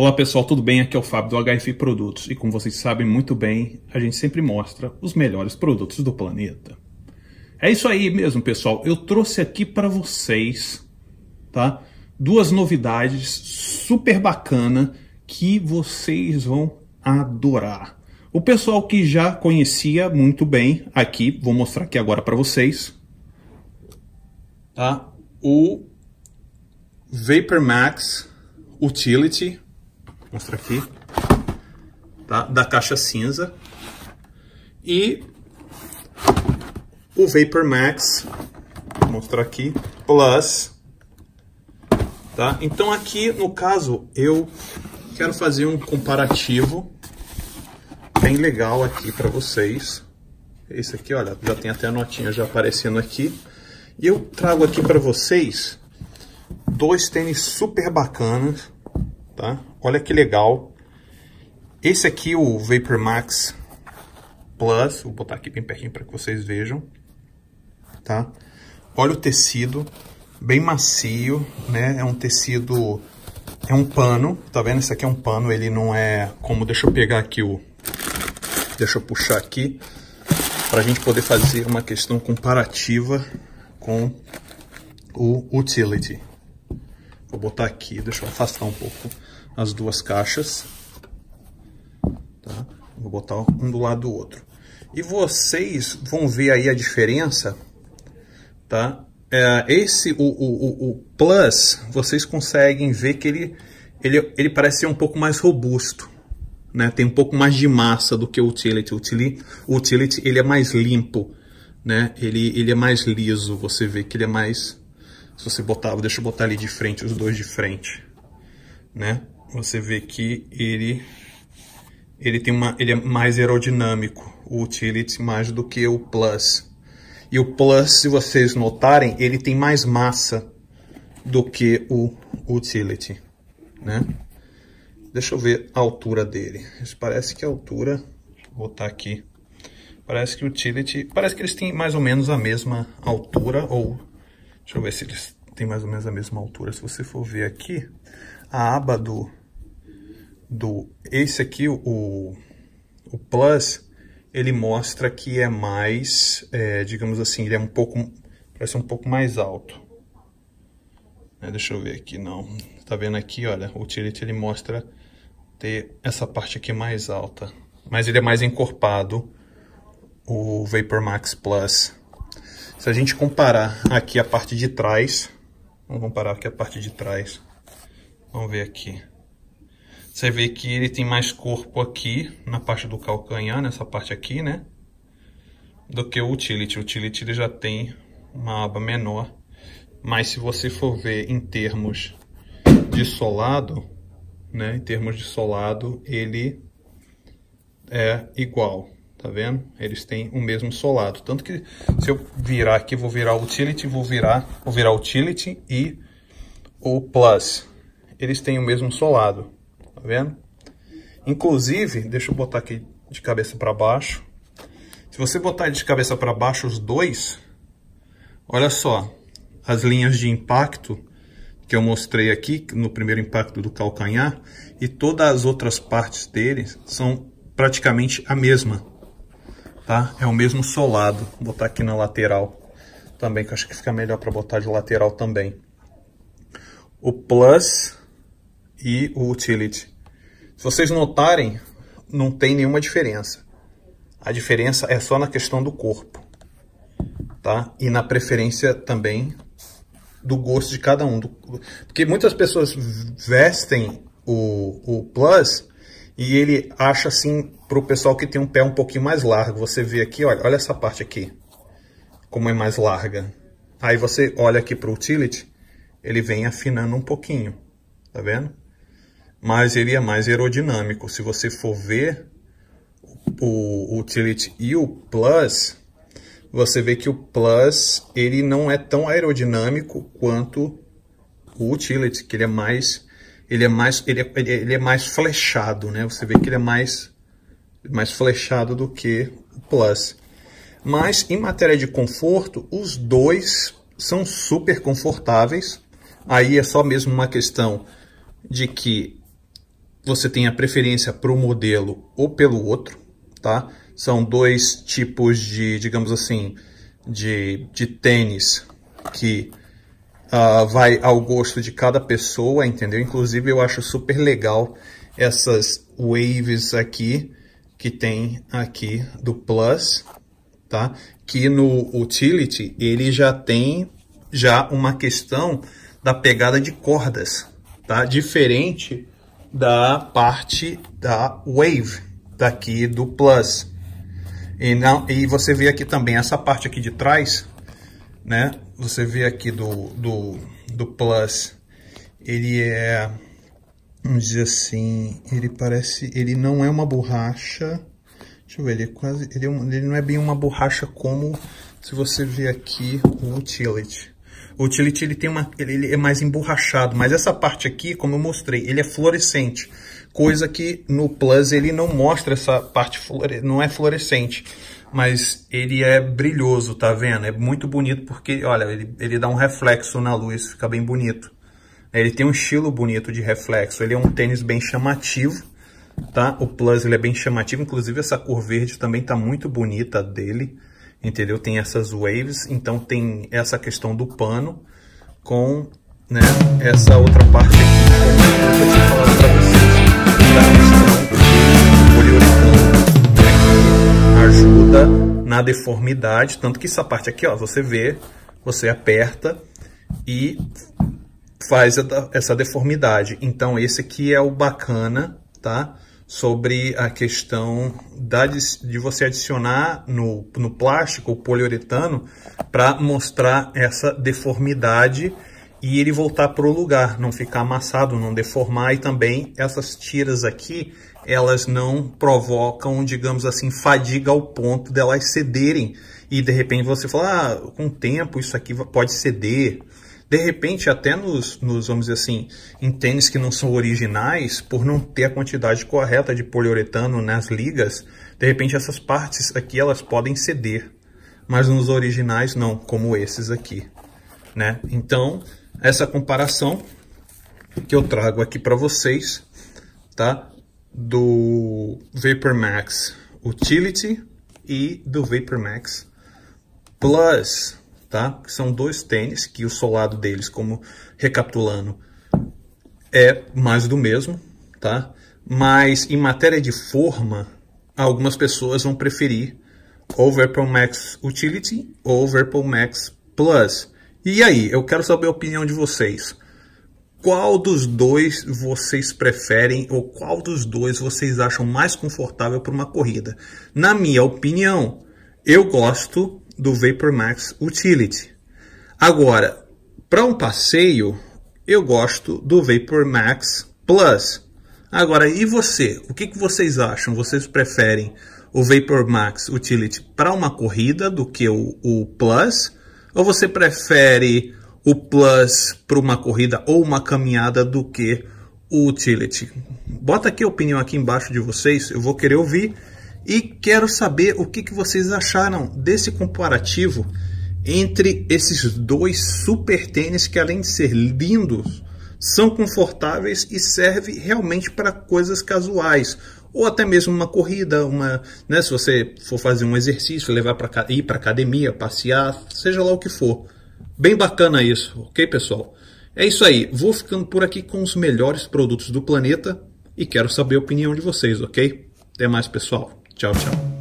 Olá pessoal, tudo bem? Aqui é o Fábio do HF Produtos e como vocês sabem muito bem, a gente sempre mostra os melhores produtos do planeta. É isso aí mesmo, pessoal. Eu trouxe aqui para vocês, tá? Duas novidades super bacana que vocês vão adorar. O pessoal que já conhecia muito bem aqui, vou mostrar aqui agora para vocês, tá? O Vapor Max Utility mostrar aqui, tá? da caixa cinza. E o Vapor Max, vou mostrar aqui, Plus. Tá? Então aqui, no caso, eu quero fazer um comparativo bem legal aqui para vocês. Esse aqui, olha, já tem até a notinha já aparecendo aqui. E eu trago aqui para vocês dois tênis super bacanas, tá? Olha que legal. Esse aqui, o Vapor Max Plus, vou botar aqui bem pertinho para que vocês vejam, tá? Olha o tecido, bem macio, né? É um tecido, é um pano, tá vendo? Esse aqui é um pano, ele não é como, deixa eu pegar aqui o, deixa eu puxar aqui, para a gente poder fazer uma questão comparativa com o utility, Vou botar aqui, deixa eu afastar um pouco as duas caixas. Tá? Vou botar um do lado do outro. E vocês vão ver aí a diferença, tá? É, esse, o, o, o Plus, vocês conseguem ver que ele, ele, ele parece ser um pouco mais robusto. Né? Tem um pouco mais de massa do que o Utility. O Utility, ele é mais limpo, né? Ele, ele é mais liso, você vê que ele é mais se você botar, deixa eu botar ali de frente, os dois de frente, né? Você vê que ele ele tem uma ele é mais aerodinâmico, o utility mais do que o plus. E o plus, se vocês notarem, ele tem mais massa do que o utility, né? Deixa eu ver a altura dele. Parece que a altura, vou botar aqui. Parece que o utility, parece que eles têm mais ou menos a mesma altura ou Deixa eu ver se eles têm mais ou menos a mesma altura. Se você for ver aqui, a aba do... do esse aqui, o, o Plus, ele mostra que é mais, é, digamos assim, ele é um pouco... Parece um pouco mais alto. É, deixa eu ver aqui, não. Tá vendo aqui, olha, o Utility ele mostra ter essa parte aqui mais alta. Mas ele é mais encorpado, o Vapor Max Plus. Se a gente comparar aqui a parte de trás, vamos comparar aqui a parte de trás, vamos ver aqui. Você vê que ele tem mais corpo aqui, na parte do calcanhar, nessa parte aqui, né? Do que o utility. O utility ele já tem uma aba menor. Mas se você for ver em termos de solado, né? Em termos de solado, ele é igual. Tá vendo? Eles têm o mesmo solado. Tanto que se eu virar aqui, vou virar o utility, vou virar, vou virar utility e o plus. Eles têm o mesmo solado. Tá vendo? Inclusive, deixa eu botar aqui de cabeça para baixo. Se você botar de cabeça para baixo os dois, olha só, as linhas de impacto que eu mostrei aqui no primeiro impacto do calcanhar e todas as outras partes dele são praticamente a mesma tá? É o mesmo solado. Vou botar aqui na lateral também, que eu acho que fica melhor para botar de lateral também. O Plus e o Utility. Se vocês notarem, não tem nenhuma diferença. A diferença é só na questão do corpo, tá? E na preferência também do gosto de cada um. Porque muitas pessoas vestem o, o Plus e ele acha assim para o pessoal que tem um pé um pouquinho mais largo. Você vê aqui, olha, olha essa parte aqui, como é mais larga. Aí você olha aqui para o utility, ele vem afinando um pouquinho, tá vendo? Mas ele é mais aerodinâmico. Se você for ver o utility e o plus, você vê que o plus ele não é tão aerodinâmico quanto o utility, que ele é mais ele é mais, é, ele é, ele é mais flechado, né? Você vê que ele é mais, mais flechado do que o Plus. Mas em matéria de conforto, os dois são super confortáveis. Aí é só mesmo uma questão de que você tem a preferência para o modelo ou pelo outro, tá? São dois tipos de, digamos assim, de, de tênis que uh, vai ao gosto de cada pessoa, entendeu? Inclusive eu acho super legal essas waves aqui que tem aqui do Plus, tá? Que no Utility ele já tem já uma questão da pegada de cordas, tá? Diferente da parte da Wave daqui do Plus. E, não, e você vê aqui também essa parte aqui de trás, né? Você vê aqui do, do, do Plus, ele é, vamos dizer assim, ele parece, ele não é uma borracha, deixa eu ver, ele é quase, ele, é um, ele não é bem uma borracha como se você ver aqui o Utility. O Utility ele tem uma, ele, ele é mais emborrachado, mas essa parte aqui, como eu mostrei, ele é fluorescente coisa que no Plus ele não mostra essa parte, não é fluorescente, mas ele é brilhoso, tá vendo? É muito bonito porque, olha, ele, ele dá um reflexo na luz, fica bem bonito. Ele tem um estilo bonito de reflexo, ele é um tênis bem chamativo, tá? O Plus ele é bem chamativo, inclusive essa cor verde também tá muito bonita dele, entendeu? Tem essas waves, então tem essa questão do pano com né, essa outra parte aqui, pra você ajuda na deformidade, tanto que essa parte aqui, ó, você vê, você aperta e faz essa deformidade. Então, esse aqui é o bacana, tá? Sobre a questão da, de você adicionar no, no plástico, o poliuretano, para mostrar essa deformidade e ele voltar para o lugar, não ficar amassado, não deformar. E também essas tiras aqui, elas não provocam, digamos assim, fadiga ao ponto delas de cederem. E de repente você fala, ah, com o tempo isso aqui pode ceder. De repente, até nos, nos, vamos dizer assim, em tênis que não são originais, por não ter a quantidade correta de poliuretano nas ligas, de repente essas partes aqui elas podem ceder. Mas nos originais não, como esses aqui. Né? Então, essa comparação que eu trago aqui para vocês, tá? Do Vapor Max Utility e do Vapor Max Plus, tá? São dois tênis que o solado deles, como recapitulando, é mais do mesmo, tá? Mas em matéria de forma, algumas pessoas vão preferir ou Vapor Max Utility ou Vapor Max Plus. E aí, eu quero saber a opinião de vocês. Qual dos dois vocês preferem ou qual dos dois vocês acham mais confortável para uma corrida? Na minha opinião, eu gosto do Vapor Max Utility. Agora, para um passeio, eu gosto do Vapor Max Plus. Agora, e você? O que, que vocês acham? Vocês preferem o Vapor Max Utility para uma corrida do que o, o Plus? Ou você prefere o plus para uma corrida ou uma caminhada do que o utility? Bota aqui a opinião aqui embaixo de vocês, eu vou querer ouvir e quero saber o que, que vocês acharam desse comparativo entre esses dois super tênis que além de ser lindos, são confortáveis e servem realmente para coisas casuais, ou até mesmo uma corrida, uma, né, se você for fazer um exercício, levar para ir para academia, passear, seja lá o que for. Bem bacana isso, ok, pessoal? É isso aí. Vou ficando por aqui com os melhores produtos do planeta e quero saber a opinião de vocês, ok? Até mais, pessoal. Tchau, tchau.